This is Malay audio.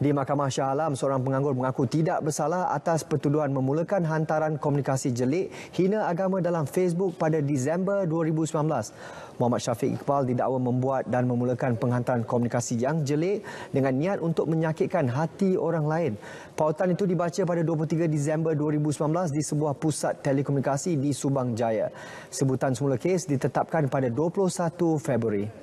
Di Mahkamah Shah Alam, seorang penganggur mengaku tidak bersalah atas pertuduhan memulakan hantaran komunikasi jelik hina agama dalam Facebook pada Disember 2019. Muhammad Syafiq Iqbal didakwa membuat dan memulakan penghantaran komunikasi yang jelik dengan niat untuk menyakitkan hati orang lain. Pautan itu dibaca pada 23 Disember 2019 di sebuah pusat telekomunikasi di Subang Jaya. Sebutan semula kes ditetapkan pada 21 Februari.